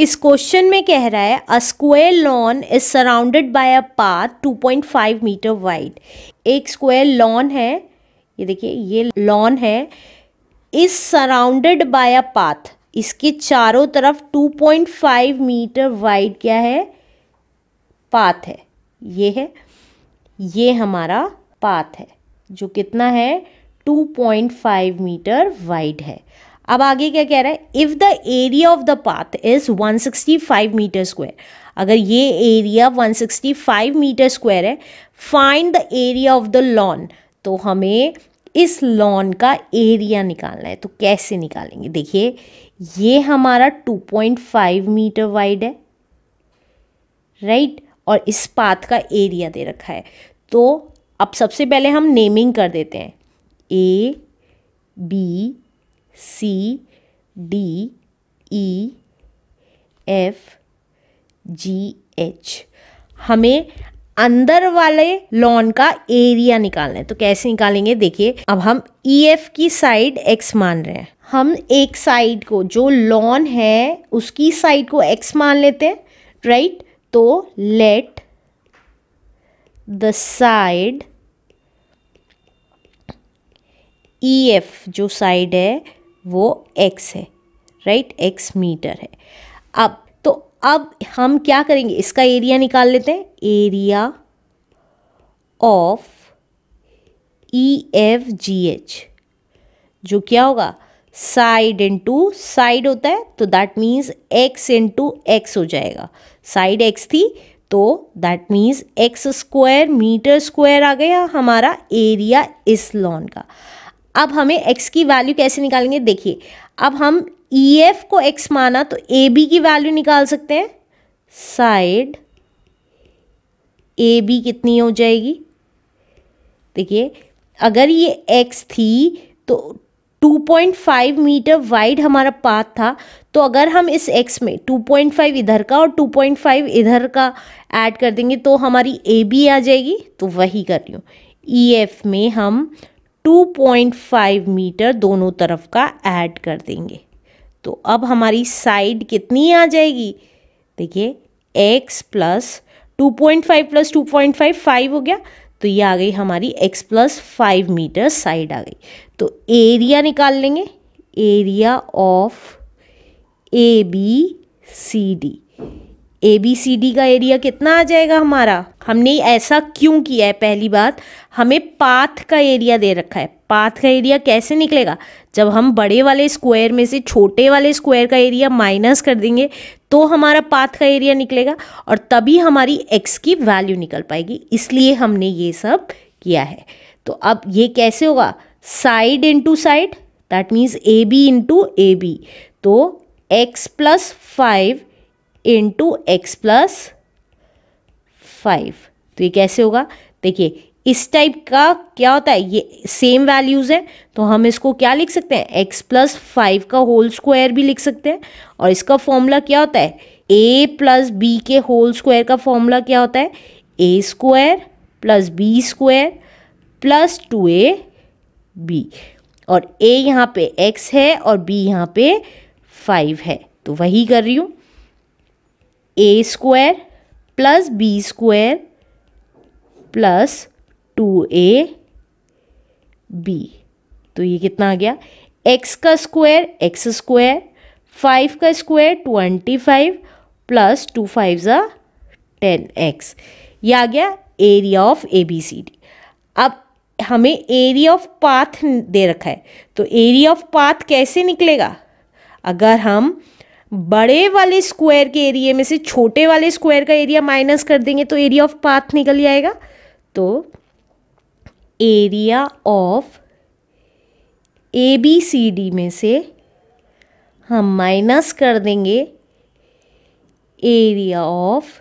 इस क्वेश्चन में कह रहा है a square lawn is surrounded by a path 2.5 metre wide एक स्क्वेयर लॉन है ये देखिए ये लॉन है is surrounded by a path इसके चारों तरफ 2.5 मीटर वाइड क्या है पाथ है ये है ये हमारा पाथ है जो कितना है 2.5 मीटर वाइड है अब आगे क्या कह रहा है if the area of the path is 165 metre square अगर ये एरिया 165 मीटर स्क्वायर है find the area of the lawn तो हमें इस लॉन का एरिया निकालना है तो कैसे निकालेंगे देखिए ये हमारा 2.5 मीटर वाइड है राइट right? और इस पाथ का एरिया दे रखा है तो अब सबसे पहले हम नेमिंग कर देते हैं A B C D E F G H हमें अंदर वाले लॉन का एरिया निकालना है तो कैसे निकालेंगे देखिए अब हम ई e एफ की साइड एक्स मान रहे हैं हम एक साइड को जो लॉन है उसकी साइड को एक्स मान लेते हैं राइट तो let the side E F जो साइड है वो एक्स है राइट एक्स मीटर है अब तो अब हम क्या करेंगे इसका एरिया निकाल लेते हैं area of E F G H जो क्या होगा साइड इंटू साइड होता है तो that means x into x हो जाएगा साइड एक्स थी तो that means x square metre square आ गया हमारा एरिया इस लॉन का अब हमें x की वैल्यू कैसे निकालेंगे देखिए अब हम ई e एफ को x माना तो ए बी की वैल्यू निकाल सकते हैं साइड ए बी कितनी हो जाएगी देखिए अगर ये x थी तो 2.5 मीटर वाइड हमारा पाथ था तो अगर हम इस एक्स में 2.5 इधर का और 2.5 इधर का ऐड कर देंगे तो हमारी ए बी आ जाएगी तो वही कर रही हूँ ई e एफ में हम 2.5 मीटर दोनों तरफ का ऐड कर देंगे तो अब हमारी साइड कितनी आ जाएगी देखिए x plus two point five plus two point five five हो गया तो ये आ गई हमारी x plus five metre side आ गई तो एरिया निकाल लेंगे area of A B C D A B C D का एरिया कितना आ जाएगा हमारा हमने ऐसा क्यों किया है पहली बात हमें पाथ का एरिया दे रखा है पाथ का एरिया कैसे निकलेगा जब हम बड़े वाले स्क्वायर में से छोटे वाले स्क्वायर का एरिया माइनस कर देंगे तो हमारा पाथ का एरिया निकलेगा और तभी हमारी एक्स की वैल्यू निकल पाएगी इसलिए हमने ये सब किया है तो अब ये कैसे होगा side into side that means A B into A B तो x plus five into x plus five तो ये कैसे होगा देखिए इस टाइप का क्या होता है ये सेम वैल्यूज़ है तो हम इसको क्या लिख सकते हैं x प्लस फाइव का होल स्क्वायर भी लिख सकते हैं और इसका फॉर्मूला क्या होता है a प्लस बी के होल स्क्वायर का फॉर्मूला क्या होता है a square plus b square plus two a b और a यहाँ पे x है और b यहाँ पे फाइव है तो वही कर रही हूँ a square plus b square plus two a B तो ये कितना आ गया एक्स का स्क्वायर एक्स स्क्वायर फाइव का square twenty five plus two five ज़ा टेन एक्स ये आ गया area of A B C D अब हमें एरिया ऑफ पाथ दे रखा है तो एरिया ऑफ पाथ कैसे निकलेगा अगर हम बड़े वाले स्क्वायर के एरिए में से छोटे वाले स्क्वायर का एरिया माइनस कर देंगे तो एरिया ऑफ पाथ निकल जाएगा तो area of A B C D में से हम माइनस कर देंगे area of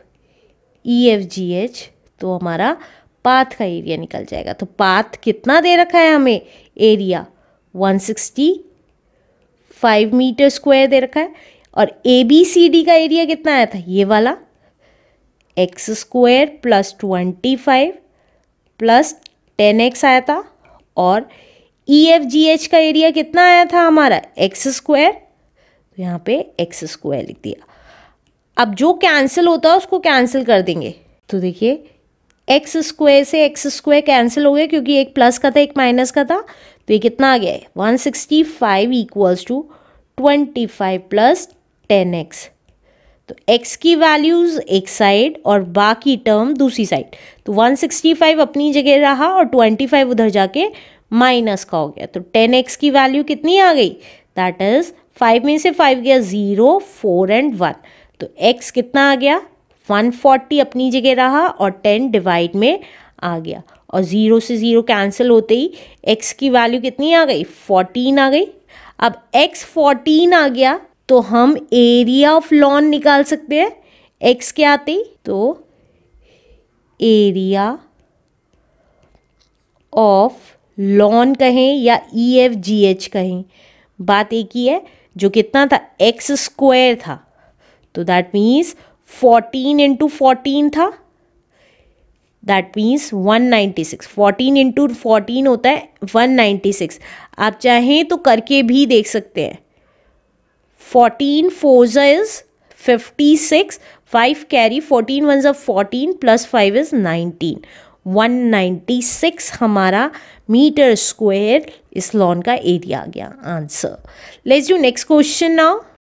E F G H तो हमारा पाथ का एरिया निकल जाएगा तो पाथ कितना दे रखा है हमें area one sixty five metre square दे रखा है और ए बी सी डी का एरिया कितना आया था ये वाला x square plus twenty five plus ten x आया था और ई एफ जी एच का एरिया कितना आया था हमारा एक्स स्क्वायर तो यहाँ पे एक्स स्क्वायर लिख दिया अब जो कैंसिल होता है उसको कैंसिल कर देंगे तो देखिए एक्स स्क्वायर से एक्स स्क्वायर कैंसिल हो गया क्योंकि एक प्लस का था एक माइनस का था तो ये कितना आ गया है one sixty five equals to twenty five plus ten x तो x की वैल्यूज़ एक साइड और बाकी टर्म दूसरी साइड तो 165 अपनी जगह रहा और 25 उधर जाके माइनस का हो गया तो 10x की वैल्यू कितनी आ गई दैट इज़ फाइव में से फाइव गया ज़ीरो फोर एंड वन तो x कितना आ गया 140 अपनी जगह रहा और 10 डिवाइड में आ गया और ज़ीरो से ज़ीरो कैंसिल होते ही x की वैल्यू कितनी आ गई 14 आ गई अब x 14 आ गया तो हम एरिया ऑफ लॉन निकाल सकते हैं एक्स क्या आती तो एरिया ऑफ लॉन कहें या ई एफ जी एच कहें बात एक ही है जो कितना था एक्स स्क्वायर था तो that means fourteen into fourteen था that means six fourteen into fourteen होता है वन नाइन्टी सिक्स आप चाहें तो करके भी देख सकते हैं fourteen fours is fifty six five carry fourteen one जब fourteen plus five is nineteen one ninety six हमारा मीटर स्क्वेयर इस लॉन का एरिया आ गया answer let's you next question now